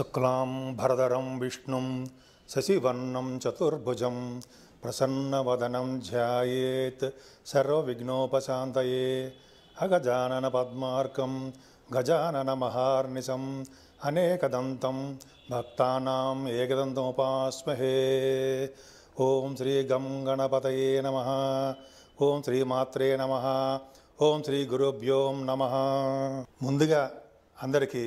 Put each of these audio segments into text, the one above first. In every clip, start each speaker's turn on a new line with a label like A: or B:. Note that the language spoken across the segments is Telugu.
A: शुक्लां भरदरं विष्णुं शशिवर्णं चतुर्भुजं प्रसन्नवदनं ध्यायेत् सर्वविघ्नोपशान्तये अगजाननपद्मार्कं गजाननमहार्निशम् अनेकदन्तं भक्तानाम् एकदन्तमुपास्महे ॐ गणपतये नमः ॐ श्रीमात्रे नमः ॐ श्रीगुरुभ्यों नमः मुदि अन्दरिकी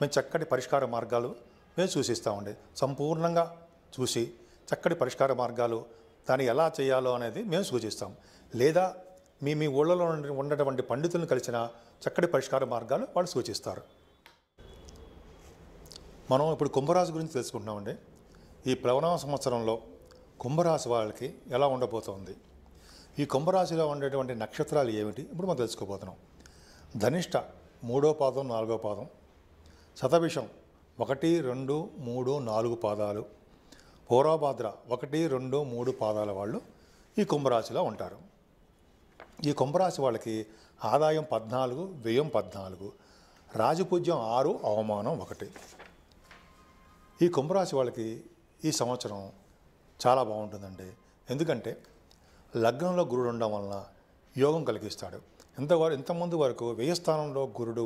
A: మేము చక్కటి పరిష్కార మార్గాలు మేము సూచిస్తామండి సంపూర్ణంగా చూసి చక్కటి పరిష్కార మార్గాలు దాన్ని ఎలా చేయాలో అనేది మేము సూచిస్తాం లేదా మీ మీ ఊళ్ళలో ఉన్నటువంటి పండితులను కలిసిన చక్కటి పరిష్కార మార్గాలు వాళ్ళు సూచిస్తారు మనం ఇప్పుడు కుంభరాశి గురించి తెలుసుకుంటున్నామండి ఈ ప్లవన సంవత్సరంలో కుంభరాశి వాళ్ళకి ఎలా ఉండబోతోంది ఈ కుంభరాశిలో ఉండేటువంటి నక్షత్రాలు ఏమిటి ఇప్పుడు మనం తెలుసుకోబోతున్నాం ధనిష్ట మూడో పాదం నాలుగో పాదం శతభిషం ఒకటి రెండు మూడు నాలుగు పాదాలు పూర్వభాద్ర ఒకటి రెండు మూడు పాదాల వాళ్ళు ఈ కుంభరాశిలో ఉంటారు ఈ కుంభరాశి వాళ్ళకి ఆదాయం పద్నాలుగు వ్యయం పద్నాలుగు రాజపూజ్యం ఆరు అవమానం ఒకటి ఈ కుంభరాశి వాళ్ళకి ఈ సంవత్సరం చాలా బాగుంటుందండి ఎందుకంటే లగ్నంలో గురుడు ఉండడం వలన యోగం కలిగిస్తాడు ఇంతవరకు ఇంతకుముందు వరకు వ్యయస్థానంలో గురుడు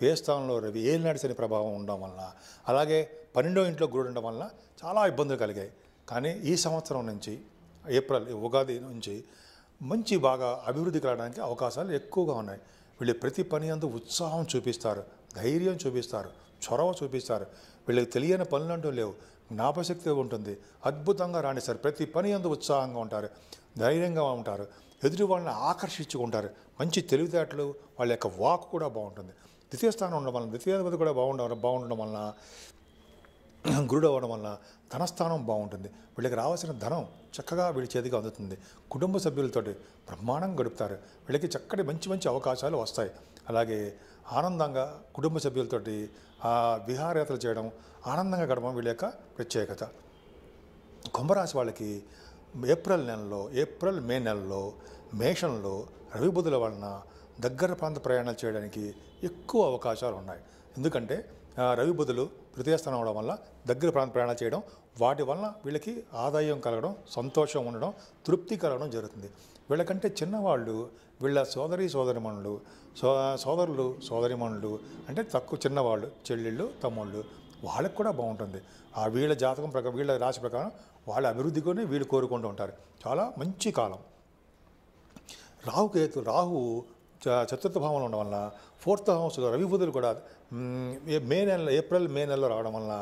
A: వే స్థానంలో రవి ఏలు శని ప్రభావం ఉండడం వలన అలాగే పన్నెండో ఇంట్లో గురుడు ఉండడం వలన చాలా ఇబ్బందులు కలిగాయి కానీ ఈ సంవత్సరం నుంచి ఏప్రిల్ ఉగాది నుంచి మంచి బాగా అభివృద్ధి కలగడానికి అవకాశాలు ఎక్కువగా ఉన్నాయి వీళ్ళు ప్రతి పని అందు ఉత్సాహం చూపిస్తారు ధైర్యం చూపిస్తారు చొరవ చూపిస్తారు వీళ్ళకి తెలియని పనులు అంటూ లేవు జ్ఞాపశక్తి ఉంటుంది అద్భుతంగా రాణిస్తారు ప్రతి పని అందు ఉత్సాహంగా ఉంటారు ధైర్యంగా ఉంటారు ఎదుటి వాళ్ళని ఆకర్షించుకుంటారు మంచి తెలివితేటలు వాళ్ళ యొక్క వాక్ కూడా బాగుంటుంది ద్వితీయ స్థానం ఉండడం వలన ద్వితీయాధిపతి కూడా బాగుండ బాగుండడం వలన గురుడు అవ్వడం వలన ధనస్థానం బాగుంటుంది వీళ్ళకి రావాల్సిన ధనం చక్కగా వీళ్ళ చేతికి అందుతుంది కుటుంబ సభ్యులతోటి బ్రహ్మాండం గడుపుతారు వీళ్ళకి చక్కటి మంచి మంచి అవకాశాలు వస్తాయి అలాగే ఆనందంగా కుటుంబ సభ్యులతోటి విహారయాత్రలు చేయడం ఆనందంగా గడపడం వీళ్ళ యొక్క ప్రత్యేకత కుంభరాశి వాళ్ళకి ఏప్రిల్ నెలలో ఏప్రిల్ మే నెలలో మేషంలో రవిబుధుల వలన దగ్గర ప్రాంత ప్రయాణాలు చేయడానికి ఎక్కువ అవకాశాలు ఉన్నాయి ఎందుకంటే రవి బుధులు తృతీయ స్థానం అవడం వల్ల దగ్గర ప్రాంత ప్రయాణాలు చేయడం వాటి వల్ల వీళ్ళకి ఆదాయం కలగడం సంతోషం ఉండడం తృప్తి కలగడం జరుగుతుంది వీళ్ళకంటే చిన్నవాళ్ళు వీళ్ళ సోదరి సోదరిమణులు సో సోదరులు సోదరిమణులు అంటే తక్కువ చిన్నవాళ్ళు చెల్లెళ్ళు తమ్ముళ్ళు వాళ్ళకి కూడా బాగుంటుంది ఆ వీళ్ళ జాతకం ప్రకారం వీళ్ళ రాశి ప్రకారం వాళ్ళ అభివృద్ధిలోనే వీళ్ళు కోరుకుంటూ ఉంటారు చాలా మంచి కాలం రాహుకేతు రాహు చతుర్థ భావంలో ఉండడం వల్ల ఫోర్త్ హౌస్ రవిబుధులు కూడా మే నెల ఏప్రిల్ మే నెలలో రావడం వలన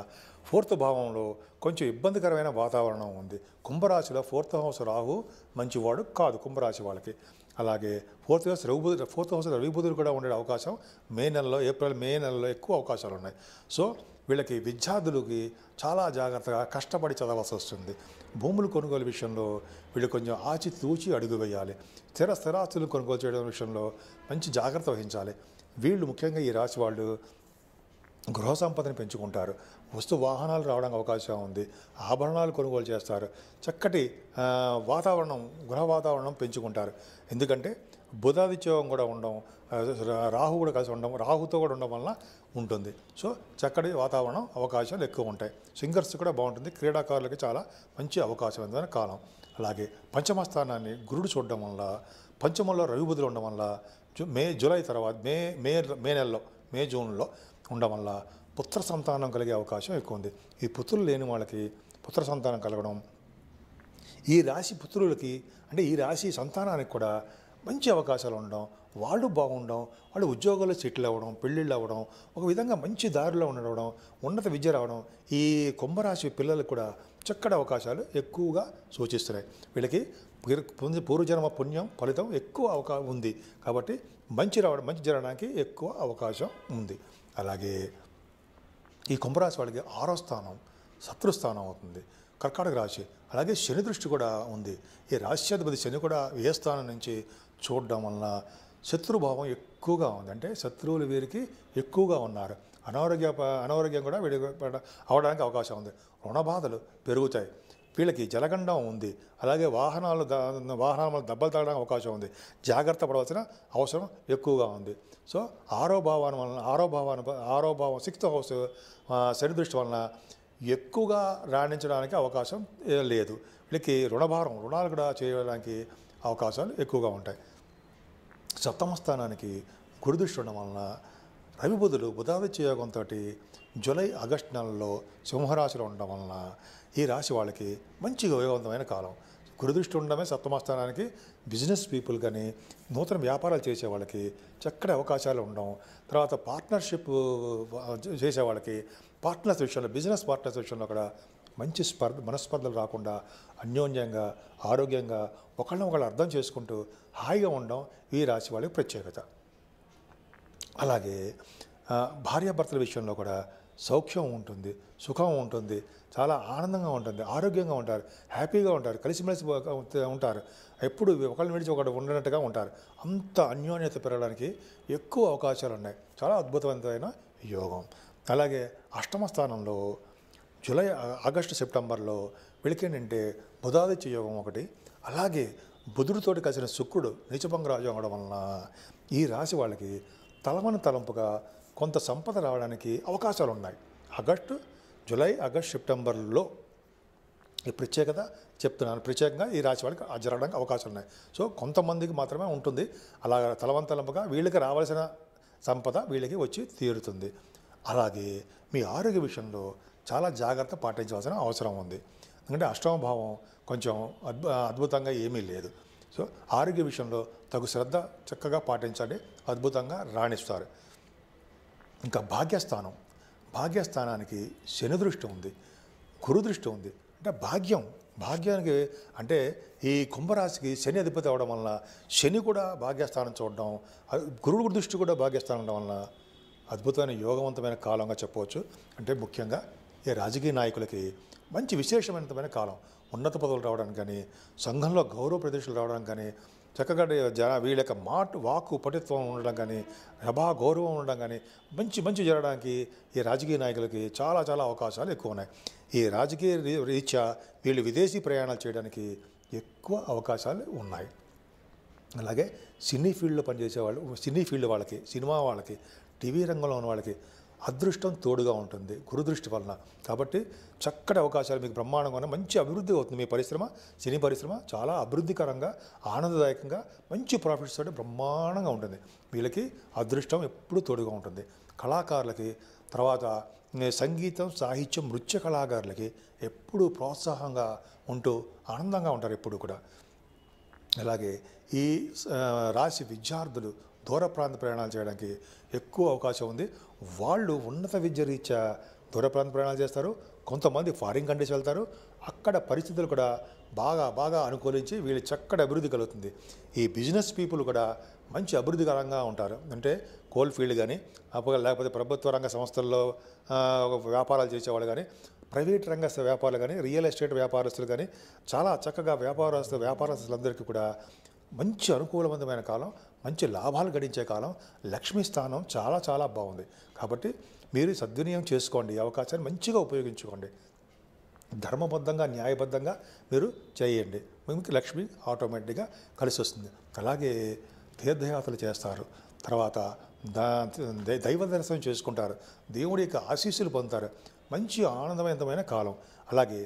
A: ఫోర్త్ భావంలో కొంచెం ఇబ్బందికరమైన వాతావరణం ఉంది కుంభరాశిలో ఫోర్త్ హౌస్ రాహు మంచివాడు కాదు కుంభరాశి వాళ్ళకి అలాగే ఫోర్త్ హౌస్ రవి ఫోర్త్ హౌస్ రవిబుధుడు కూడా ఉండే అవకాశం మే నెలలో ఏప్రిల్ మే నెలలో ఎక్కువ అవకాశాలు ఉన్నాయి సో వీళ్ళకి విద్యార్థులకి చాలా జాగ్రత్తగా కష్టపడి చదవాల్సి వస్తుంది భూములు కొనుగోలు విషయంలో వీళ్ళు కొంచెం ఆచితూచి అడుగు వేయాలి స్థిర స్థిరాస్తులు కొనుగోలు చేయడం విషయంలో మంచి జాగ్రత్త వహించాలి వీళ్ళు ముఖ్యంగా ఈ రాశి వాళ్ళు గృహ సంపదని పెంచుకుంటారు వస్తు వాహనాలు రావడానికి అవకాశం ఉంది ఆభరణాలు కొనుగోలు చేస్తారు చక్కటి వాతావరణం గృహ వాతావరణం పెంచుకుంటారు ఎందుకంటే బుధాదిత్యోగం కూడా ఉండడం రాహు కూడా కలిసి ఉండడం రాహుతో కూడా ఉండడం వలన ఉంటుంది సో చక్కటి వాతావరణం అవకాశాలు ఎక్కువ ఉంటాయి సింగర్స్ కూడా బాగుంటుంది క్రీడాకారులకి చాలా మంచి అవకాశం అవకాశమైన కాలం అలాగే పంచమ స్థానాన్ని గురుడు చూడడం వల్ల పంచమంలో రవి బుద్ధులు ఉండడం వల్ల మే జూలై తర్వాత మే మే మే నెలలో మే జూన్లో ఉండడం వల్ల పుత్ర సంతానం కలిగే అవకాశం ఎక్కువ ఉంది ఈ పుత్రులు లేని వాళ్ళకి పుత్ర సంతానం కలగడం ఈ రాశి పుత్రులకి అంటే ఈ రాశి సంతానానికి కూడా మంచి అవకాశాలు ఉండడం వాళ్ళు బాగుండడం వాళ్ళు ఉద్యోగాల్లో సెటిల్ అవ్వడం పెళ్ళిళ్ళు అవ్వడం ఒక విధంగా మంచి దారిలో ఉండడం ఉన్నత విద్య రావడం ఈ కుంభరాశి పిల్లలకు కూడా చక్కటి అవకాశాలు ఎక్కువగా సూచిస్తున్నాయి వీళ్ళకి పూర్వజన్మ పుణ్యం ఫలితం ఎక్కువ అవకాశం ఉంది కాబట్టి మంచి రావడం మంచి జరగడానికి ఎక్కువ అవకాశం ఉంది అలాగే ఈ కుంభరాశి వాళ్ళకి ఆరో స్థానం శత్రుస్థానం అవుతుంది కర్కాటక రాశి అలాగే శని దృష్టి కూడా ఉంది ఈ రాశ్యాధిపతి శని కూడా ఏ స్థానం నుంచి చూడడం వలన శత్రుభావం ఎక్కువగా ఉంది అంటే శత్రువులు వీరికి ఎక్కువగా ఉన్నారు అనారోగ్య అనారోగ్యం కూడా విడి అవడానికి అవకాశం ఉంది రుణబాధలు పెరుగుతాయి వీళ్ళకి జలగండం ఉంది అలాగే వాహనాలు వాహనాలు దెబ్బలు తాగడానికి అవకాశం ఉంది జాగ్రత్త పడవలసిన అవసరం ఎక్కువగా ఉంది సో ఆరో వలన ఆరో ఆరోభావం ఆరో భావం హౌస్ దృష్టి వలన ఎక్కువగా రాణించడానికి అవకాశం లేదు వీళ్ళకి రుణభారం రుణాలు కూడా చేయడానికి అవకాశాలు ఎక్కువగా ఉంటాయి సప్తమ స్థానానికి ఉండడం వలన రవి బుధులు బుధాదిత్య యోగంతో జూలై ఆగస్టు నెలలో సింహరాశిలో ఉండడం వలన ఈ రాశి వాళ్ళకి మంచి ఉపయోగవంతమైన కాలం గురుదృష్టి ఉండడమే సప్తమస్థానానికి బిజినెస్ పీపుల్ కానీ నూతన వ్యాపారాలు చేసే వాళ్ళకి చక్కటి అవకాశాలు ఉండడం తర్వాత పార్ట్నర్షిప్ చేసే వాళ్ళకి పార్ట్నర్స్ విషయంలో బిజినెస్ పార్ట్నర్స్ విషయంలో కూడా మంచి స్పర్ధ మనస్పర్ధలు రాకుండా అన్యోన్యంగా ఆరోగ్యంగా ఒకళ్ళని ఒకళ్ళు అర్థం చేసుకుంటూ హాయిగా ఉండడం ఈ రాశి వాళ్ళకి ప్రత్యేకత అలాగే భార్యాభర్తల విషయంలో కూడా సౌఖ్యం ఉంటుంది సుఖం ఉంటుంది చాలా ఆనందంగా ఉంటుంది ఆరోగ్యంగా ఉంటారు హ్యాపీగా ఉంటారు కలిసిమెలిసి ఉంటారు ఎప్పుడు ఒకళ్ళు విడిచి ఒకటి ఉండనట్టుగా ఉంటారు అంత అన్యోన్యత పెరగడానికి ఎక్కువ అవకాశాలు ఉన్నాయి చాలా అద్భుతవంతమైన యోగం అలాగే అష్టమ స్థానంలో జూలై ఆగస్టు సెప్టెంబర్లో వెళికేనంటే బుధాదిత్య యోగం ఒకటి అలాగే బుధుడితోటి కలిసిన శుక్రుడు నీచభంగ రాజు వలన ఈ రాశి వాళ్ళకి తలమని తలంపుగా కొంత సంపద రావడానికి అవకాశాలు ఉన్నాయి ఆగస్టు జూలై ఆగస్ట్ సెప్టెంబర్లో ఈ ప్రత్యేకత చెప్తున్నాను ప్రత్యేకంగా ఈ రాశి వాళ్ళకి జరగడానికి అవకాశాలు ఉన్నాయి సో కొంతమందికి మాత్రమే ఉంటుంది అలా తలవంతలంపుగా వీళ్ళకి రావాల్సిన సంపద వీళ్ళకి వచ్చి తీరుతుంది అలాగే మీ ఆరోగ్య విషయంలో చాలా జాగ్రత్త పాటించవలసిన అవసరం ఉంది ఎందుకంటే అష్టమ భావం కొంచెం అద్భు అద్భుతంగా ఏమీ లేదు సో ఆరోగ్య విషయంలో తగు శ్రద్ధ చక్కగా పాటించండి అద్భుతంగా రాణిస్తారు ఇంకా భాగ్యస్థానం భాగ్యస్థానానికి శని దృష్టి ఉంది గురు దృష్టి ఉంది అంటే భాగ్యం భాగ్యానికి అంటే ఈ కుంభరాశికి శని అధిపతి అవడం వలన శని కూడా భాగ్యస్థానం చూడడం గురువు దృష్టి కూడా భాగ్యస్థానం ఉండడం వలన అద్భుతమైన యోగవంతమైన కాలంగా చెప్పవచ్చు అంటే ముఖ్యంగా ఏ రాజకీయ నాయకులకి మంచి విశేషమైనమైన కాలం ఉన్నత పదవులు రావడానికి కానీ సంఘంలో గౌరవ ప్రదేశాలు రావడానికి కానీ చక్కగా జన వీళ్ళ యొక్క మాట వాక్కు పటిత్వం ఉండడం కానీ రభా గౌరవం ఉండడం కానీ మంచి మంచి జరగడానికి ఈ రాజకీయ నాయకులకి చాలా చాలా అవకాశాలు ఎక్కువ ఉన్నాయి ఈ రాజకీయ రీత్యా వీళ్ళు విదేశీ ప్రయాణాలు చేయడానికి ఎక్కువ అవకాశాలు ఉన్నాయి అలాగే సినీ ఫీల్డ్లో పనిచేసే వాళ్ళు సినీ ఫీల్డ్ వాళ్ళకి సినిమా వాళ్ళకి టీవీ రంగంలో ఉన్న వాళ్ళకి అదృష్టం తోడుగా ఉంటుంది గురుదృష్టి వలన కాబట్టి చక్కటి అవకాశాలు మీకు బ్రహ్మాండంగా మంచి అభివృద్ధి అవుతుంది మీ పరిశ్రమ సినీ పరిశ్రమ చాలా అభివృద్ధికరంగా ఆనందదాయకంగా మంచి ప్రాఫిట్స్ తోటి బ్రహ్మాండంగా ఉంటుంది వీళ్ళకి అదృష్టం ఎప్పుడూ తోడుగా ఉంటుంది కళాకారులకి తర్వాత సంగీతం సాహిత్యం నృత్య కళాకారులకి ఎప్పుడూ ప్రోత్సాహంగా ఉంటూ ఆనందంగా ఉంటారు ఎప్పుడు కూడా అలాగే ఈ రాశి విద్యార్థులు దూర ప్రాంత ప్రయాణాలు చేయడానికి ఎక్కువ అవకాశం ఉంది వాళ్ళు ఉన్నత విద్య రీత్యా దూర ప్రాంత ప్రయాణాలు చేస్తారు కొంతమంది ఫారిన్ కంట్రీస్ వెళ్తారు అక్కడ పరిస్థితులు కూడా బాగా బాగా అనుకూలించి వీళ్ళు చక్కటి అభివృద్ధి కలుగుతుంది ఈ బిజినెస్ పీపుల్ కూడా మంచి అభివృద్ధికరంగా ఉంటారు అంటే కోల్డ్ ఫీల్డ్ కానీ లేకపోతే ప్రభుత్వ రంగ సంస్థల్లో వ్యాపారాలు చేసేవాళ్ళు కానీ ప్రైవేట్ రంగ వ్యాపారాలు కానీ రియల్ ఎస్టేట్ వ్యాపారస్తులు కానీ చాలా చక్కగా వ్యాపారస్తు వ్యాపారస్తులందరికీ కూడా మంచి అనుకూలవంతమైన కాలం మంచి లాభాలు గడించే కాలం లక్ష్మీ స్థానం చాలా చాలా బాగుంది కాబట్టి మీరు సద్వినియోగం చేసుకోండి అవకాశాన్ని మంచిగా ఉపయోగించుకోండి ధర్మబద్ధంగా న్యాయబద్ధంగా మీరు చేయండి మీకు లక్ష్మి ఆటోమేటిక్గా కలిసి వస్తుంది అలాగే తీర్థయాత్రలు చేస్తారు తర్వాత దైవ దర్శనం చేసుకుంటారు దేవుడి యొక్క ఆశీస్సులు పొందుతారు మంచి ఆనందవంతమైన కాలం అలాగే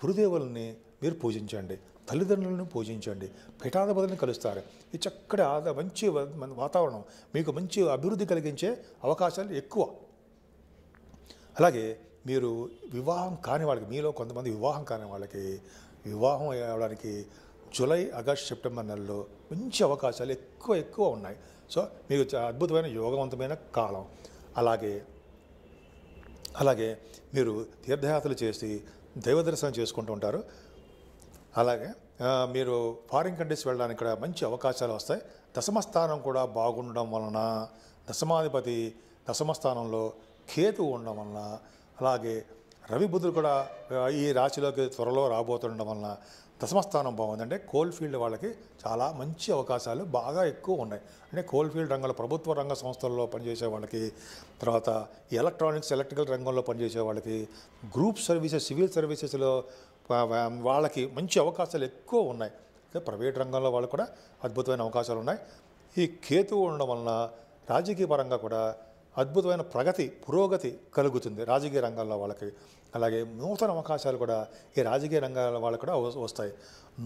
A: గురుదేవుల్ని మీరు పూజించండి తల్లిదండ్రులను పూజించండి పీఠాధిపతులను కలుస్తారు ఈ చక్కటి ఆద మంచి వాతావరణం మీకు మంచి అభివృద్ధి కలిగించే అవకాశాలు ఎక్కువ అలాగే మీరు వివాహం కాని వాళ్ళకి మీలో కొంతమంది వివాహం కాని వాళ్ళకి వివాహం అవ్వడానికి జూలై ఆగస్ట్ సెప్టెంబర్ నెలలో మంచి అవకాశాలు ఎక్కువ ఎక్కువ ఉన్నాయి సో మీకు అద్భుతమైన యోగవంతమైన కాలం అలాగే అలాగే మీరు తీర్థయాత్రలు చేసి దైవ దర్శనం చేసుకుంటూ ఉంటారు అలాగే మీరు ఫారిన్ కంట్రీస్ వెళ్ళడానికి ఇక్కడ మంచి అవకాశాలు వస్తాయి దశమస్థానం కూడా బాగుండడం వలన దశమాధిపతి దశమస్థానంలో కేతు ఉండడం వలన అలాగే రవి బుధుడు కూడా ఈ రాశిలోకి త్వరలో రాబోతుండడం వలన దశమ స్థానం బాగుందంటే ఫీల్డ్ వాళ్ళకి చాలా మంచి అవకాశాలు బాగా ఎక్కువ ఉన్నాయి అంటే ఫీల్డ్ రంగంలో ప్రభుత్వ రంగ సంస్థల్లో పనిచేసే వాళ్ళకి తర్వాత ఎలక్ట్రానిక్స్ ఎలక్ట్రికల్ రంగంలో పనిచేసే వాళ్ళకి గ్రూప్ సర్వీసెస్ సివిల్ సర్వీసెస్లో వాళ్ళకి మంచి అవకాశాలు ఎక్కువ ఉన్నాయి ప్రైవేట్ రంగంలో వాళ్ళు కూడా అద్భుతమైన అవకాశాలు ఉన్నాయి ఈ కేతువు ఉండడం వలన రాజకీయ పరంగా కూడా అద్భుతమైన ప్రగతి పురోగతి కలుగుతుంది రాజకీయ రంగాల్లో వాళ్ళకి అలాగే నూతన అవకాశాలు కూడా ఈ రాజకీయ రంగాల వాళ్ళకి కూడా వస్తాయి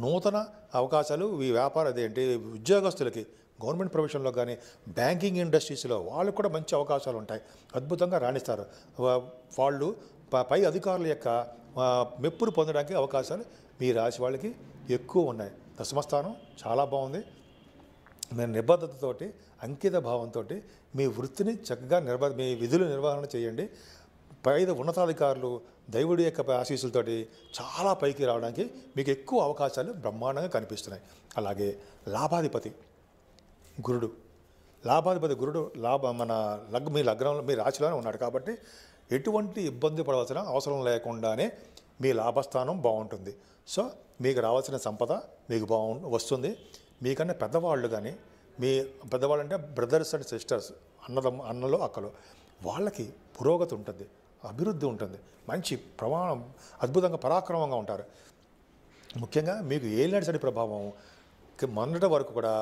A: నూతన అవకాశాలు ఈ వ్యాపార అదేంటి ఉద్యోగస్తులకి గవర్నమెంట్ ప్రొఫెషన్లో కానీ బ్యాంకింగ్ ఇండస్ట్రీస్లో వాళ్ళకు కూడా మంచి అవకాశాలు ఉంటాయి అద్భుతంగా రాణిస్తారు వాళ్ళు పై అధికారుల యొక్క మెప్పులు పొందడానికి అవకాశాలు మీ రాశి వాళ్ళకి ఎక్కువ ఉన్నాయి దశమస్థానం చాలా బాగుంది మీరు నిబద్ధతతోటి అంకిత భావంతో మీ వృత్తిని చక్కగా నిర్వ మీ విధులు నిర్వహణ చేయండి పైద ఉన్నతాధికారులు దైవుడి యొక్క ఆశీస్సులతోటి చాలా పైకి రావడానికి మీకు ఎక్కువ అవకాశాలు బ్రహ్మాండంగా కనిపిస్తున్నాయి అలాగే లాభాధిపతి గురుడు లాభాధిపతి గురుడు లాభ మన లగ్ మీ లగ్నంలో మీ రాశిలోనే ఉన్నాడు కాబట్టి ఎటువంటి ఇబ్బంది పడవలసిన అవసరం లేకుండానే మీ లాభస్థానం బాగుంటుంది సో మీకు రావాల్సిన సంపద మీకు బాగు వస్తుంది మీకన్నా పెద్దవాళ్ళు కానీ మీ పెద్దవాళ్ళు అంటే బ్రదర్స్ అండ్ సిస్టర్స్ అన్నదమ్మ అన్నలు అక్కలు వాళ్ళకి పురోగతి ఉంటుంది అభివృద్ధి ఉంటుంది మంచి ప్రమాణం అద్భుతంగా పరాక్రమంగా ఉంటారు ముఖ్యంగా మీకు ఏలినడిసడి ప్రభావం మొన్నటి వరకు కూడా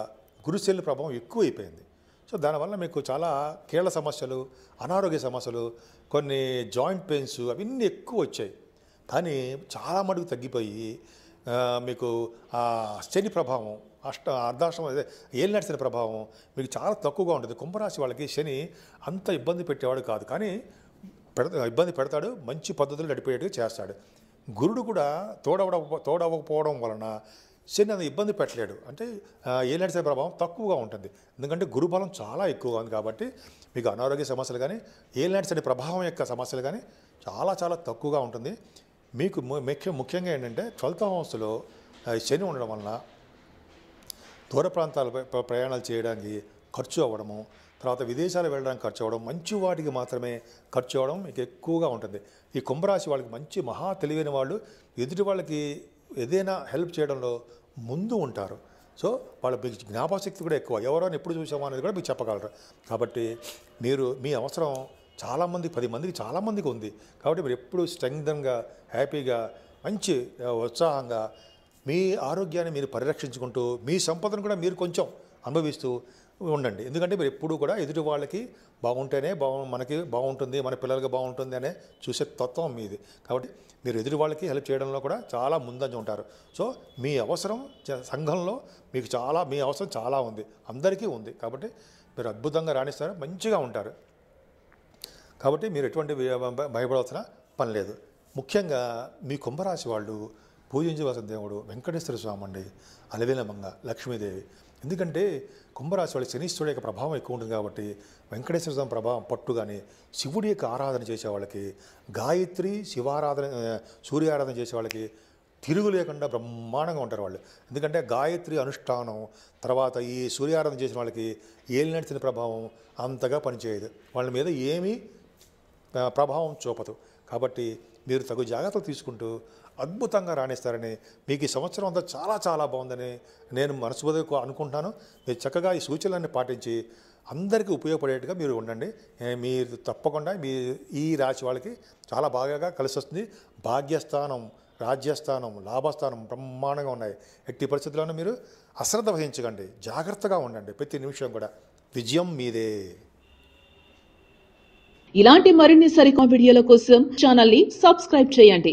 A: గురుశైలి ప్రభావం ఎక్కువైపోయింది సో దానివల్ల మీకు చాలా కీళ్ళ సమస్యలు అనారోగ్య సమస్యలు కొన్ని జాయింట్ పెయిన్స్ అవన్నీ ఎక్కువ వచ్చాయి కానీ చాలా మటుకు తగ్గిపోయి మీకు శని ప్రభావం అష్ట అర్ధాశ్రమ ఏళ్ళు నడిచిన ప్రభావం మీకు చాలా తక్కువగా ఉంటుంది కుంభరాశి వాళ్ళకి శని అంత ఇబ్బంది పెట్టేవాడు కాదు కానీ పెడతా ఇబ్బంది పెడతాడు మంచి పద్ధతులు నడిపేట్టుగా చేస్తాడు గురుడు కూడా తోడవడ తోడవకపోవడం వలన శని అది ఇబ్బంది పెట్టలేడు అంటే ఏలాంటి ప్రభావం తక్కువగా ఉంటుంది ఎందుకంటే గురుబలం చాలా ఎక్కువగా ఉంది కాబట్టి మీకు అనారోగ్య సమస్యలు కానీ ఏలాంటి శని ప్రభావం యొక్క సమస్యలు కానీ చాలా చాలా తక్కువగా ఉంటుంది మీకు ముఖ్యం ముఖ్యంగా ఏంటంటే ట్వెల్త్ హౌస్లో శని ఉండడం వలన దూర ప్రాంతాలపై ప్రయాణాలు చేయడానికి ఖర్చు అవ్వడము తర్వాత విదేశాలు వెళ్ళడానికి ఖర్చు అవ్వడం మంచి వాటికి మాత్రమే ఖర్చు అవ్వడం మీకు ఎక్కువగా ఉంటుంది ఈ కుంభరాశి వాళ్ళకి మంచి మహా తెలివైన వాళ్ళు ఎదుటి వాళ్ళకి ఏదైనా హెల్ప్ చేయడంలో ముందు ఉంటారు సో వాళ్ళ మీకు జ్ఞాపశక్తి కూడా ఎక్కువ ఎవరో ఎప్పుడు చూసామో అనేది కూడా మీకు చెప్పగలరు కాబట్టి మీరు మీ అవసరం చాలామంది పది మందికి చాలామందికి ఉంది కాబట్టి మీరు ఎప్పుడు స్ట్రెంగ్గా హ్యాపీగా మంచి ఉత్సాహంగా మీ ఆరోగ్యాన్ని మీరు పరిరక్షించుకుంటూ మీ సంపదను కూడా మీరు కొంచెం అనుభవిస్తూ ఉండండి ఎందుకంటే మీరు ఎప్పుడూ కూడా ఎదుటి వాళ్ళకి బాగుంటేనే బాగు మనకి బాగుంటుంది మన పిల్లలకి బాగుంటుంది అనే చూసే తత్వం మీది కాబట్టి మీరు ఎదుటి వాళ్ళకి హెల్ప్ చేయడంలో కూడా చాలా ముందంజ ఉంటారు సో మీ అవసరం సంఘంలో మీకు చాలా మీ అవసరం చాలా ఉంది అందరికీ ఉంది కాబట్టి మీరు అద్భుతంగా రాణిస్తారు మంచిగా ఉంటారు కాబట్టి మీరు ఎటువంటి భయపడవలసిన పని లేదు ముఖ్యంగా మీ కుంభరాశి వాళ్ళు పూజించవలసిన దేవుడు వెంకటేశ్వర స్వామి అండి అలవీలమంగ లక్ష్మీదేవి ఎందుకంటే కుంభరాశి వాళ్ళకి శనీశ్వరుడు యొక్క ప్రభావం ఎక్కువ ఉంటుంది కాబట్టి వెంకటేశ్వర స్వామి ప్రభావం పట్టు కానీ శివుడి యొక్క ఆరాధన చేసే వాళ్ళకి గాయత్రి శివారాధన సూర్యారాధన చేసే వాళ్ళకి తిరుగు లేకుండా బ్రహ్మాండంగా ఉంటారు వాళ్ళు ఎందుకంటే గాయత్రి అనుష్ఠానం తర్వాత ఈ సూర్యారాధన చేసిన వాళ్ళకి నడిచిన ప్రభావం అంతగా పనిచేయదు వాళ్ళ మీద ఏమీ ప్రభావం చూపదు కాబట్టి మీరు తగు జాగ్రత్తలు తీసుకుంటూ అద్భుతంగా రాణిస్తారని మీకు ఈ సంవత్సరం అంతా చాలా చాలా బాగుందని నేను వదకు అనుకుంటాను మీరు చక్కగా ఈ సూచనలన్నీ పాటించి అందరికీ ఉపయోగపడేట్టుగా మీరు ఉండండి మీరు తప్పకుండా మీ ఈ రాశి వాళ్ళకి చాలా బాగా కలిసి వస్తుంది భాగ్యస్థానం రాజ్యస్థానం లాభస్థానం బ్రహ్మాండంగా ఉన్నాయి ఎట్టి పరిస్థితుల్లోనూ మీరు అశ్రద్ధ వహించకండి జాగ్రత్తగా ఉండండి ప్రతి నిమిషం కూడా విజయం మీదే ఇలాంటి మరిన్ని సరికా వీడియోల కోసం ఛానల్ని సబ్స్క్రైబ్ చేయండి